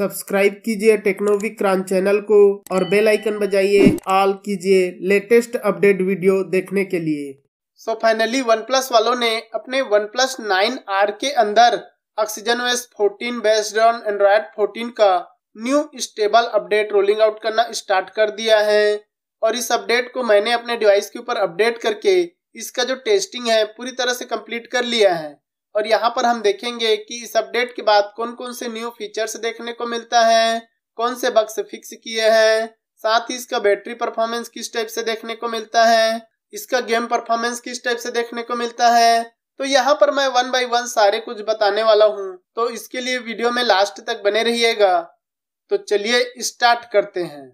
subscribe कीजिए टेक्नोविक crunch channel को और बेल आइकन बजाइए ऑल कीजिए लेटेस्ट अपडेट वीडियो देखने के लिए सो फाइनली वन प्लस वालों ने अपने वन प्लस नाइन आर के अंदर Oxygen OS fourteen based on Android fourteen का new stable update rolling out करना स्टार्ट कर दिया है और इस अपडेट को मैंने अपने डिवाइस के ऊपर अपडेट करके इसका जो टेस्टिंग है पूरी तरह से कंप्लीट कर लिया है और यहाँ पर हम देखेंगे कि इस अपडेट के बाद कौन कौन से न्यू फीचर्स देखने को मिलता है कौन से बक्स फिक्स किए हैं साथ ही इसका बैटरी परफॉर्मेंस किस टाइप से देखने को मिलता है इसका गेम परफॉर्मेंस किस टाइप से देखने को मिलता है तो यहाँ पर मैं वन बाई वन सारे कुछ बताने वाला हूँ तो इसके लिए वीडियो में लास्ट तक बने रहिएगा तो चलिए स्टार्ट करते हैं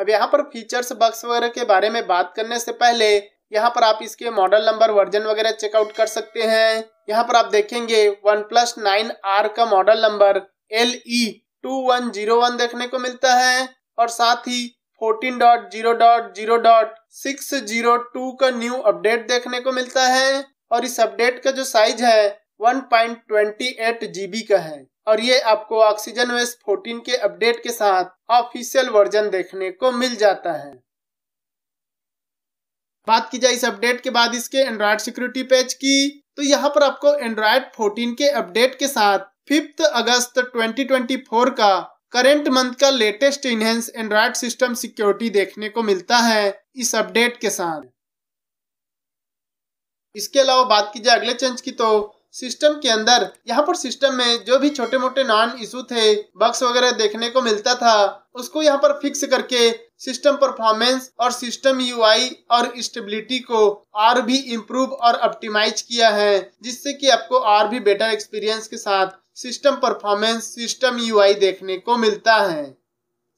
अब यहाँ पर फीचर्स बक्स वगैरह के बारे में बात करने से पहले यहाँ पर आप इसके मॉडल नंबर वर्जन वगैरह चेकआउट कर सकते हैं यहाँ पर आप देखेंगे वन प्लस नाइन आर का model number L E two one zero one देखने को मिलता है और साथ ही fourteen dot zero dot zero dot six zero two का न्यू अपडेट देखने को मिलता है और इस अपडेट का जो साइज है one point twenty eight GB का है और ये आपको ऑक्सीजन वेस्ट फोर्टीन के अपडेट के साथ ऑफिशियल वर्जन देखने को मिल जाता है बात की जाए इस अपडेट के बाद इसके एंड्रॉयड सिक्योरिटी पेज की तो यहाँ पर आपको एंड्रॉयड 14 के अपडेट के साथ फिफ्थ अगस्त 2024 का करेंट मंथ का latest enhanced Android system security देखने को मिलता है इस अपडेट के साथ इसके अलावा बात की जाए अगले चेंज की तो सिस्टम के अंदर यहाँ पर सिस्टम में जो भी छोटे मोटे नॉन इशू थे बक्स वगैरह देखने को मिलता था उसको यहाँ पर फिक्स करके सिस्टम परफॉर्मेंस और सिस्टम यूआई और स्टेबिलिटी को और भी इम्प्रूव और ऑप्टिमाइज किया है जिससे कि आपको और भी बेटर एक्सपीरियंस के साथ सिस्टम परफॉर्मेंस सिस्टम यूआई देखने को मिलता है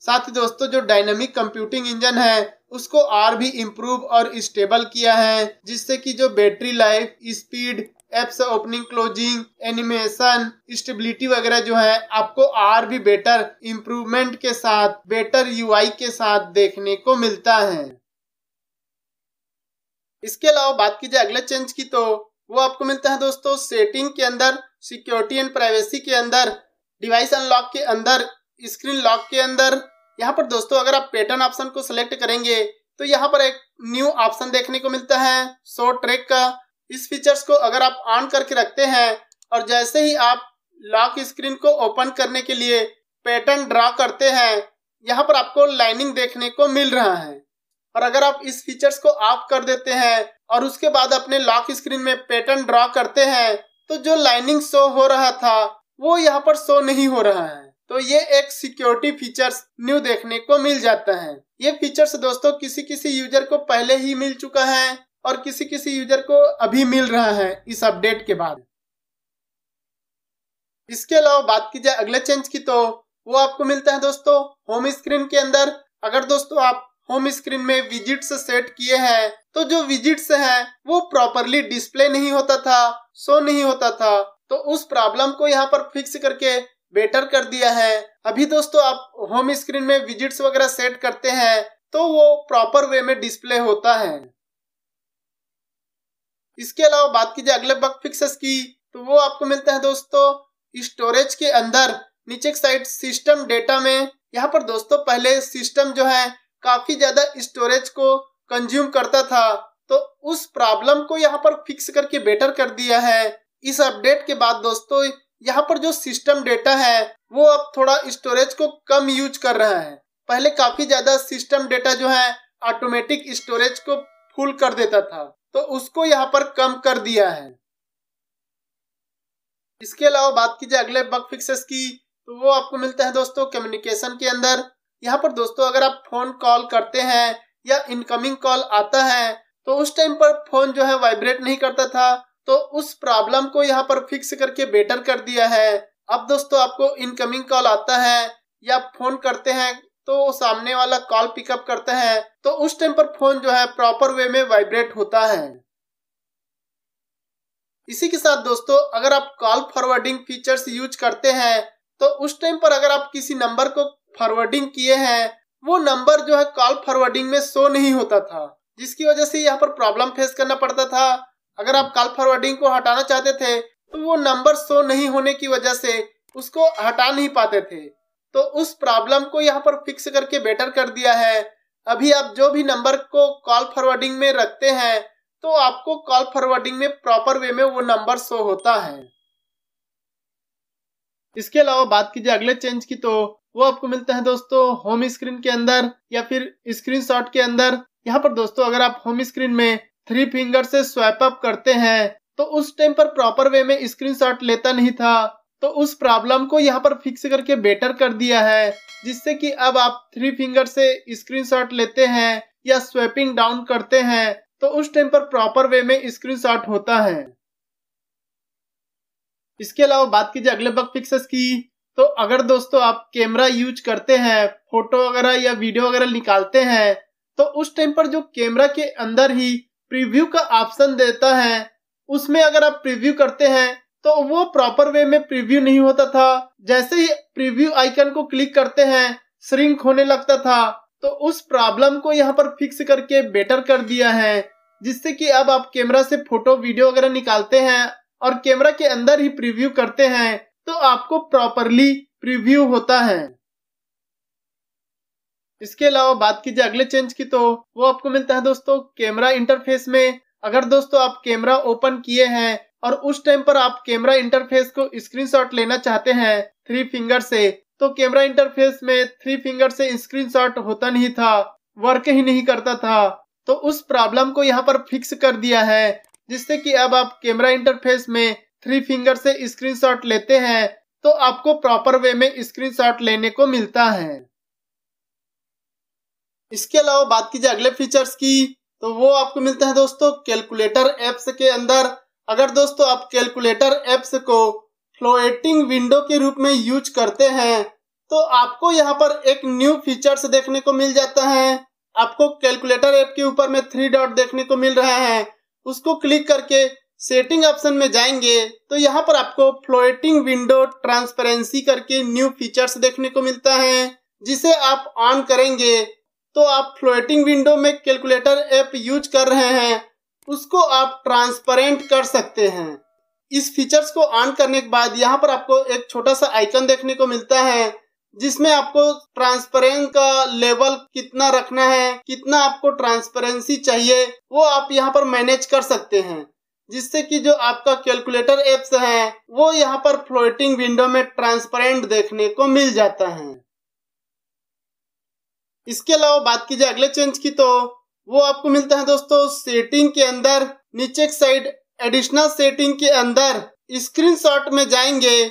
साथ ही दोस्तों जो डायनेमिक कंप्यूटिंग इंजन है उसको और भी इम्प्रूव और स्टेबल किया है जिससे कि जो battery life speed apps opening closing animation stability वगैरह जो है आपको और भी बेटर इम्प्रूवमेंट के साथ बेटर यूआई के साथ देखने को मिलता है इसके अलावा बात की जाए अगले चेंज की तो वो आपको मिलता है दोस्तों सेटिंग के अंदर सिक्योरिटी एंड प्राइवेसी के अंदर डिवाइस अनलॉक के अंदर स्क्रीन लॉक के अंदर यहाँ पर दोस्तों अगर आप पैटर्न ऑप्शन को सिलेक्ट करेंगे तो यहाँ पर एक न्यू ऑप्शन देखने को मिलता है शो ट्रैक का इस फीचर्स को अगर आप ऑन करके रखते हैं और जैसे ही आप लॉक स्क्रीन को ओपन करने के लिए पैटर्न ड्रा करते हैं यहाँ पर आपको लाइनिंग देखने को मिल रहा है और अगर आप इस फीचर्स को ऑफ कर देते हैं और उसके बाद अपने लॉक स्क्रीन में पैटर्न ड्रा करते हैं तो जो लाइनिंग शो हो रहा था वो यहाँ पर शो नहीं हो रहा है तो ये एक सिक्योरिटी फीचर्स न्यू देखने को मिल जाता है ये फीचर्स दोस्तों किसी किसी यूजर को पहले ही मिल चुका है और किसी किसी यूजर को अभी मिल रहा है इस अपडेट के बाद इसके अलावा बात की जाए अगले चेंज की तो वो आपको मिलता है दोस्तों होम स्क्रीन के अंदर अगर दोस्तों आप होम स्क्रीन में विजिट्स से सेट किए हैं तो जो विजिट्स हैं वो प्रॉपरली डिस्प्ले नहीं होता था शो नहीं होता था तो उस प्रॉब्लम को यहाँ पर फिक्स करके बेटर कर दिया है अभी दोस्तों आप होम स्क्रीन में विजिट्स वगैरह सेट करते हैं तो वो प्रॉपर वे में डिस्प्ले होता है इसके अलावा बात की जाए अगले बग फिक्सेस की तो वो आपको मिलता है दोस्तों स्टोरेज के अंदर नीचे साइड सिस्टम डेटा में यहाँ पर दोस्तों पहले सिस्टम जो है काफी ज्यादा स्टोरेज को कंज्यूम करता था तो उस प्रॉब्लम को यहाँ पर फिक्स करके बेटर कर दिया है इस अपडेट के बाद दोस्तों यहाँ पर जो सिस्टम डेटा है वो अब थोड़ा स्टोरेज को कम यूज कर रहा है पहले काफी ज्यादा सिस्टम डेटा जो है ऑटोमेटिक स्टोरेज को फुल कर देता था तो उसको यहाँ पर कम कर दिया है इसके अलावा बात कीजिए अगले बग फिक्सेस की तो वो आपको मिलते हैं दोस्तों कम्युनिकेशन के अंदर यहाँ पर दोस्तों अगर आप फोन कॉल करते हैं या इनकमिंग कॉल आता है तो उस टाइम पर फोन जो है वाइब्रेट नहीं करता था तो उस प्रॉब्लम को यहाँ पर फिक्स करके बेटर कर दिया है अब दोस्तों आपको इनकमिंग कॉल आता है या फोन करते हैं तो सामने वाला कॉल पिकअप करता है तो उस टाइम पर फोन जो है प्रॉपर वे में वाइब्रेट होता है इसी के साथ दोस्तों अगर आप कॉल फॉरवर्डिंग फीचर्स यूज करते हैं तो उस टाइम पर अगर आप किसी नंबर को फॉरवर्डिंग किए हैं वो नंबर जो है कॉल फॉरवर्डिंग में शो नहीं होता था जिसकी वजह से यहाँ पर प्रॉब्लम फेस करना पड़ता था अगर आप कॉल फॉरवर्डिंग को हटाना चाहते थे तो वो नंबर शो नहीं होने की वजह से उसको हटा नहीं पाते थे तो उस प्रॉब्लम को यहाँ पर फिक्स करके बेटर कर दिया है अभी आप जो भी नंबर को कॉल फॉरवर्डिंग में रखते हैं तो आपको कॉल फॉरवर्डिंग में प्रॉपर वे में वो नंबर शो होता है इसके अलावा बात कीजिए अगले चेंज की तो वो आपको मिलता है दोस्तों होम स्क्रीन के अंदर या फिर शॉट के अंदर यहाँ पर दोस्तों अगर आप होम स्क्रीन में थ्री फिंगर से स्वैप अप करते हैं तो उस टाइम पर प्रॉपर वे में शॉट लेता नहीं था तो उस प्रॉब्लम को यहाँ पर फिक्स करके बेटर कर दिया है जिससे कि अब आप थ्री फिंगर से स्क्रीनशॉट लेते हैं या स्वेपिंग डाउन करते हैं तो उस टाइम पर प्रॉपर वे में स्क्रीनशॉट होता है इसके अलावा बात कीजिए अगले बग फिक्सेस की तो अगर दोस्तों आप कैमरा यूज करते हैं फोटो वगैरह या वीडियो वगैरह निकालते हैं तो उस टाइम पर जो कैमरा के अंदर ही प्रीव्यू का ऑप्शन देता है उसमें अगर आप प्रीव्यू करते हैं तो वो प्रॉपर वे में प्रीव्यू नहीं होता था जैसे ही प्रीव्यू आइकन को क्लिक करते हैं श्रिंक होने लगता था तो उस प्रॉब्लम को यहाँ पर फिक्स करके बेटर कर दिया है जिससे कि अब आप कैमरा से फोटो वीडियो वगैरह निकालते हैं और कैमरा के अंदर ही प्रीव्यू करते हैं तो आपको प्रॉपरली प्रीव्यू होता है इसके अलावा बात कीजिए अगले चेंज की तो वो आपको मिलता है दोस्तों कैमरा इंटरफेस में अगर दोस्तों आप कैमरा ओपन किए हैं और उस टाइम पर आप कैमरा इंटरफेस को स्क्रीनशॉट लेना चाहते हैं थ्री फिंगर से तो कैमरा इंटरफेस में थ्री फिंगर से स्क्रीनशॉट होता नहीं था वर्क ही नहीं करता था तो उस प्रॉब्लम को यहाँ पर फिक्स कर दिया है जिससे कि अब आप कैमरा इंटरफेस में थ्री फिंगर से स्क्रीन लेते हैं तो आपको प्रॉपर वे में स्क्रीन लेने को मिलता है इसके अलावा बात कीजिए अगले फीचर्स की तो वो आपको मिलता है दोस्तों कैलकुलेटर एप्स के अंदर अगर दोस्तों आप कैलकुलेटर एप्स को फ्लोएटिंग विंडो के रूप में यूज करते हैं तो आपको यहाँ पर एक न्यू फीचर्स देखने को मिल जाता है आपको कैलकुलेटर ऐप के ऊपर में थ्री डॉट देखने को मिल रहा है उसको क्लिक करके सेटिंग ऑप्शन में जाएंगे तो यहाँ पर आपको फ्लोएटिंग विंडो ट्रांसपेरेंसी करके न्यू फीचर्स देखने को मिलता है जिसे आप ऑन करेंगे तो आप फ्लोएटिंग विंडो में कैलकुलेटर ऐप यूज कर रहे हैं उसको आप ट्रांसपेरेंट कर सकते हैं इस फीचर्स को ऑन करने के बाद यहाँ पर आपको एक छोटा सा आइकन देखने को मिलता है जिसमें आपको ट्रांसपेरेंट का लेवल कितना रखना है कितना आपको ट्रांसपेरेंसी चाहिए वो आप यहाँ पर मैनेज कर सकते हैं जिससे कि जो आपका कैलकुलेटर एप्स है वो यहाँ पर फ्लोटिंग विंडो में ट्रांसपेरेंट देखने को मिल जाता है इसके अलावा बात की जाए अगले चेंज की तो वो आपको मिलता है दोस्तों सेटिंग के अंदर नीचे साइड एडिशनल सेटिंग के अंदर स्क्रीनशॉट में जाएंगे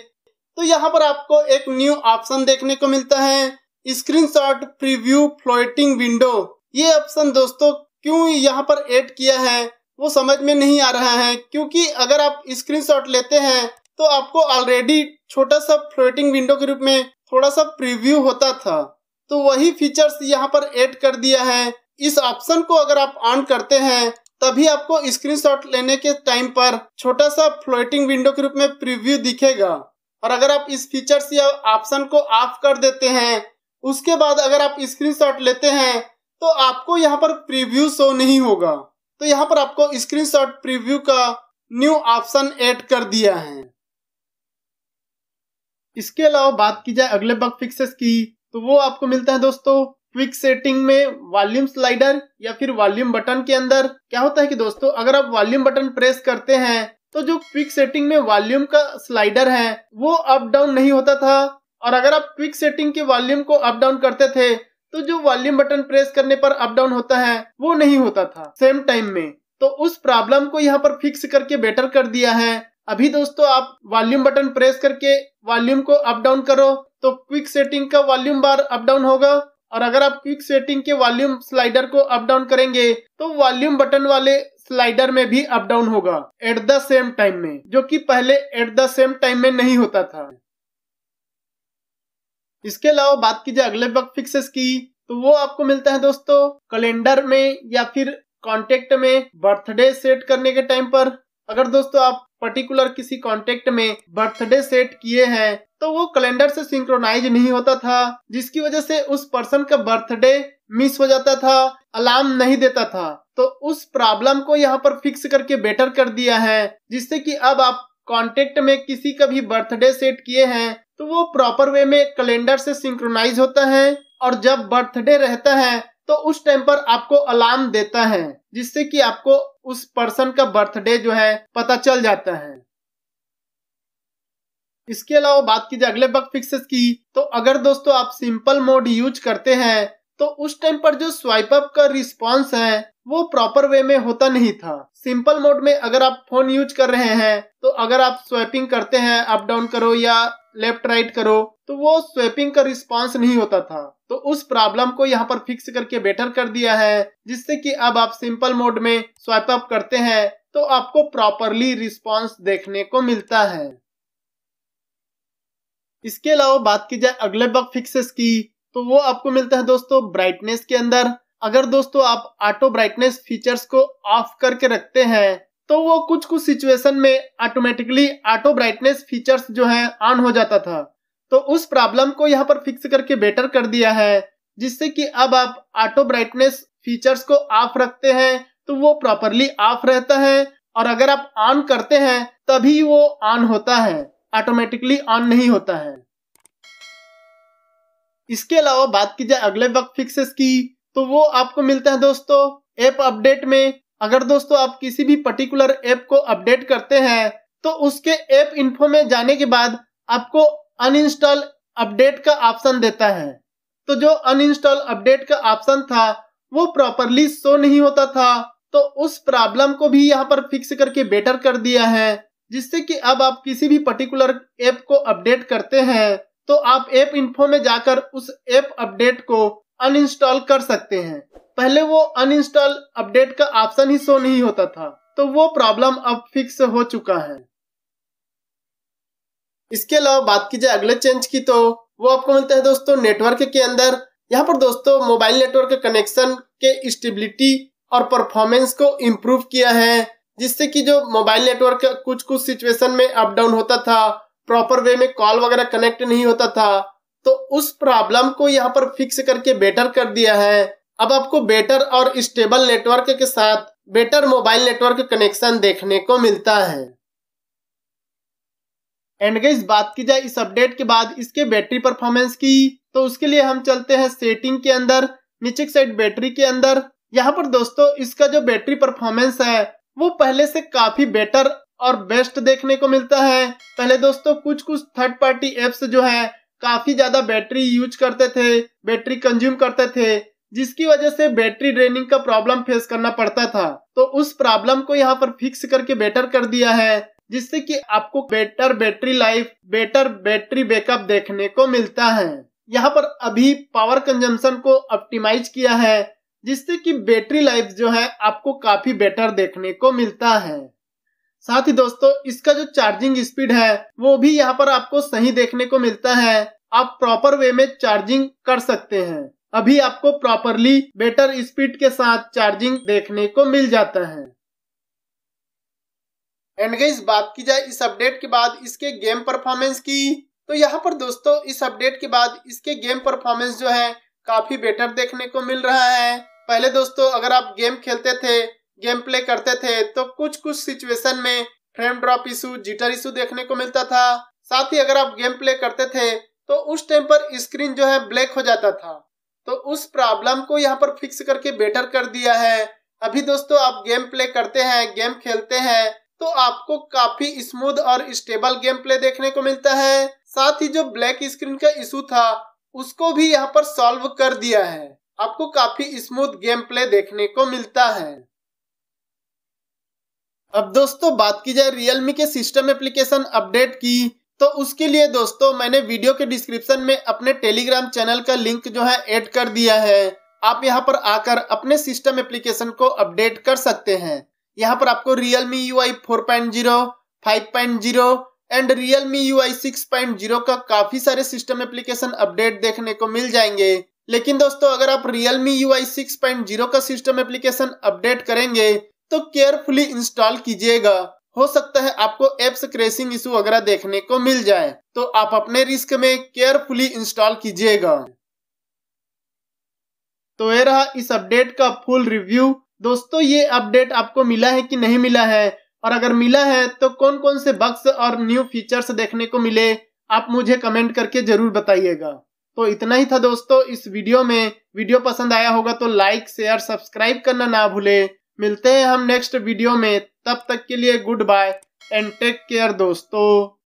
तो यहाँ पर आपको एक न्यू ऑप्शन देखने को मिलता है स्क्रीनशॉट प्रीव्यू फ्लोटिंग विंडो ये ऑप्शन दोस्तों क्यों यहाँ पर ऐड किया है वो समझ में नहीं आ रहा है क्योंकि अगर आप स्क्रीनशॉट लेते हैं तो आपको ऑलरेडी छोटा सा फ्लोटिंग विंडो के रूप में थोड़ा सा प्रिव्यू होता था तो वही फीचर्स यहाँ पर ऐड कर दिया है इस ऑप्शन को अगर आप ऑन करते हैं तभी आपको स्क्रीनशॉट लेने के टाइम पर छोटा सा फ्लोटिंग विंडो के रूप में प्रीव्यू दिखेगा और अगर आप इस फीचर से ऑप्शन को ऑफ कर देते हैं उसके बाद अगर आप स्क्रीनशॉट लेते हैं तो आपको यहाँ पर प्रीव्यू शो नहीं होगा तो यहाँ पर आपको स्क्रीनशॉट प्रीव्यू का न्यू ऑप्शन ऐड कर दिया है इसके अलावा बात की जाए अगले बग फिक्सेस की तो वो आपको मिलता है दोस्तों क्विक सेटिंग में वॉल्यूम स्लाइडर या फिर वॉल्यूम बटन के अंदर क्या होता है कि दोस्तों अगर आप वॉल्यूम बटन प्रेस करते हैं तो जो क्विक सेटिंग में वॉल्यूम का स्लाइडर है वो अप डाउन नहीं होता था और अगर आप क्विक सेटिंग के वॉल्यूम को अप डाउन करते थे तो जो वॉल्यूम बटन प्रेस करने पर अप डाउन होता है वो नहीं होता था सेम टाइम में तो उस प्रॉब्लम को यहाँ पर फिक्स करके बेटर कर दिया है अभी दोस्तों आप वॉल्यूम बटन प्रेस करके वॉल्यूम को अप डाउन करो तो क्विक सेटिंग का वॉल्यूम बार अप डाउन होगा और अगर आप क्विक सेटिंग के वॉल्यूम स्लाइडर को अप डाउन करेंगे तो वॉल्यूम बटन वाले स्लाइडर में भी अप डाउन होगा एट द सेम टाइम में जो कि पहले एट द सेम टाइम में नहीं होता था इसके अलावा बात की जाए अगले बग फिक्सेस की तो वो आपको मिलता है दोस्तों कैलेंडर में या फिर कॉन्टेक्ट में बर्थडे सेट करने के टाइम पर अगर दोस्तों आप पर्टिकुलर किसी कॉन्टेक्ट में बर्थडे सेट किए हैं तो वो कैलेंडर से सिंक्रोनाइज नहीं होता था जिसकी वजह से उस पर्सन का बर्थडे मिस हो जाता था अलार्म नहीं देता था तो उस प्रॉब्लम को यहाँ पर फिक्स करके बेटर कर दिया है जिससे कि अब आप कॉन्टेक्ट में किसी का भी बर्थडे सेट किए हैं तो वो प्रॉपर वे में कैलेंडर से सिंक्रोनाइज होता है और जब बर्थडे रहता है तो उस टाइम पर आपको अलार्म देता है जिससे कि आपको उस पर्सन का बर्थडे जो है पता चल जाता है इसके अलावा बात की जाए अगले बग फिक्सेस की तो अगर दोस्तों आप सिंपल मोड यूज करते हैं तो उस टाइम पर जो स्वाइप अप का रिस्पॉन्स है वो प्रॉपर वे में होता नहीं था सिंपल मोड में अगर आप फोन यूज कर रहे हैं तो अगर आप स्वाइपिंग करते हैं अप डाउन करो या लेफ्ट राइट करो तो वो स्वेपिंग का रिस्पांस नहीं होता था तो उस प्रॉब्लम को यहाँ पर फिक्स करके बेटर कर दिया है जिससे कि अब आप सिंपल मोड में स्वाइप अप करते हैं तो आपको प्रॉपरली रिस्पांस देखने को मिलता है इसके अलावा बात की जाए अगले बग फिक्सेस की तो वो आपको मिलता है दोस्तों ब्राइटनेस के अंदर अगर दोस्तों आप ऑटो ब्राइटनेस फीचर्स को ऑफ करके रखते हैं तो वो कुछ कुछ सिचुएशन में ऑटोमेटिकली ऑटो ब्राइटनेस फीचर्स जो है ऑन हो जाता था तो उस प्रॉब्लम को यहाँ पर फिक्स करके बेटर कर दिया है जिससे कि अब आप ऑटो ब्राइटनेस फीचर्स को ऑफ रखते हैं तो वो प्रॉपरली ऑफ रहता है और अगर आप ऑन करते हैं तभी वो ऑन होता है ऑटोमेटिकली ऑन नहीं होता है इसके अलावा बात की जाए अगले वक्त फिक्सेस की तो वो आपको मिलता है दोस्तों ऐप अपडेट में अगर दोस्तों आप किसी भी पर्टिकुलर ऐप को अपडेट करते हैं तो उसके ऐप इन्फो में जाने के बाद आपको अनइंस्टॉल अपडेट का ऑप्शन देता है तो जो अनइंस्टॉल अपडेट का ऑप्शन था वो प्रॉपरली शो नहीं होता था तो उस प्रॉब्लम को भी यहाँ पर फिक्स करके बेटर कर दिया है जिससे कि अब आप किसी भी पर्टिकुलर ऐप को अपडेट करते हैं तो आप ऐप इन्फो में जाकर उस ऐप अपडेट को अनइंस्टॉल कर सकते हैं पहले वो अनइंस्टॉल अपडेट का ऑप्शन ही शो नहीं होता था तो वो प्रॉब्लम अब फिक्स हो चुका है इसके अलावा बात की जाए अगले चेंज की तो वो आपको मिलता है दोस्तों नेटवर्क के अंदर यहाँ पर दोस्तों मोबाइल नेटवर्क के कनेक्शन के स्टेबिलिटी और परफॉर्मेंस को इम्प्रूव किया है जिससे कि जो मोबाइल नेटवर्क कुछ कुछ सिचुएशन में अप डाउन होता था प्रॉपर वे में कॉल वगैरह कनेक्ट नहीं होता था तो उस प्रॉब्लम को यहाँ पर फिक्स करके बेटर कर दिया है अब आपको बेटर और स्टेबल नेटवर्क के साथ बेटर मोबाइल नेटवर्क कनेक्शन देखने को मिलता है एंड गई बात की जाए इस अपडेट के बाद इसके बैटरी परफॉर्मेंस की तो उसके लिए हम चलते हैं सेटिंग के अंदर नीचे साइड बैटरी के अंदर यहाँ पर दोस्तों इसका जो बैटरी परफॉर्मेंस है वो पहले से काफी बेटर और बेस्ट देखने को मिलता है पहले दोस्तों कुछ कुछ थर्ड पार्टी एप्स जो है काफी ज्यादा बैटरी यूज करते थे बैटरी कंज्यूम करते थे जिसकी वजह से बैटरी ड्रेनिंग का प्रॉब्लम फेस करना पड़ता था तो उस प्रॉब्लम को यहाँ पर फिक्स करके बेटर कर दिया है जिससे कि आपको better battery life better battery backup देखने को मिलता है यहाँ पर अभी पावर कंजम्पशन को ऑप्टिमाइज किया है जिससे कि बैटरी लाइफ जो है आपको काफी बेटर देखने को मिलता है साथ ही दोस्तों इसका जो चार्जिंग स्पीड है वो भी यहाँ पर आपको सही देखने को मिलता है आप प्रॉपर वे में चार्जिंग कर सकते हैं अभी आपको प्रॉपरली बेटर स्पीड के साथ चार्जिंग देखने को मिल जाता है एंड गई बात की जाए इस अपडेट के बाद इसके गेम परफॉर्मेंस की तो यहाँ पर दोस्तों इस अपडेट के बाद इसके गेम परफॉर्मेंस जो है काफी बेटर देखने को मिल रहा है पहले दोस्तों अगर आप गेम खेलते थे गेम प्ले करते थे तो कुछ कुछ सिचुएशन में frame drop issue jitter issue देखने को मिलता था साथ ही अगर आप गेम प्ले करते थे तो उस टाइम पर स्क्रीन जो है ब्लैक हो जाता था तो उस प्रॉब्लम को यहाँ पर फिक्स करके बेटर कर दिया है अभी दोस्तों आप गेम प्ले करते हैं गेम खेलते हैं तो आपको काफी स्मूथ और स्टेबल गेम प्ले देखने को मिलता है साथ ही जो ब्लैक स्क्रीन का इशू था उसको भी यहाँ पर सॉल्व कर दिया है आपको काफी स्मूथ गेम प्ले देखने को मिलता है अब दोस्तों बात की जाए रियलमी के सिस्टम एप्लीकेशन अपडेट की तो उसके लिए दोस्तों मैंने वीडियो के डिस्क्रिप्शन में अपने टेलीग्राम चैनल का लिंक जो है ऐड कर दिया है आप यहाँ पर आकर अपने सिस्टम एप्लीकेशन को अपडेट कर सकते हैं यहाँ पर आपको Realme U I four point zero five point zero and Realme U I six point zero का काफी सारे सिस्टम एप्लीकेशन अपडेट देखने को मिल जाएंगे लेकिन दोस्तों अगर आप Realme U I six point zero का सिस्टम एप्लीकेशन अपडेट करेंगे तो केयरफुली इंस्टॉल कीजिएगा हो सकता है आपको एप्स क्रेशिंग इशू वगैरह देखने को मिल जाए तो आप अपने रिस्क में केयरफुली इंस्टॉल कीजिएगा तो ये रहा इस अपडेट का फुल रिव्यू दोस्तों ये अपडेट आपको मिला है कि नहीं मिला है और अगर मिला है तो कौन कौन से बक्स और न्यू फीचर्स देखने को मिले आप मुझे कमेंट करके जरूर बताइएगा तो इतना ही था दोस्तों इस वीडियो में वीडियो पसंद आया होगा तो लाइक शेयर सब्सक्राइब करना ना भूले मिलते हैं हम नेक्स्ट वीडियो में तब तक के लिए good bye and take care दोस्तों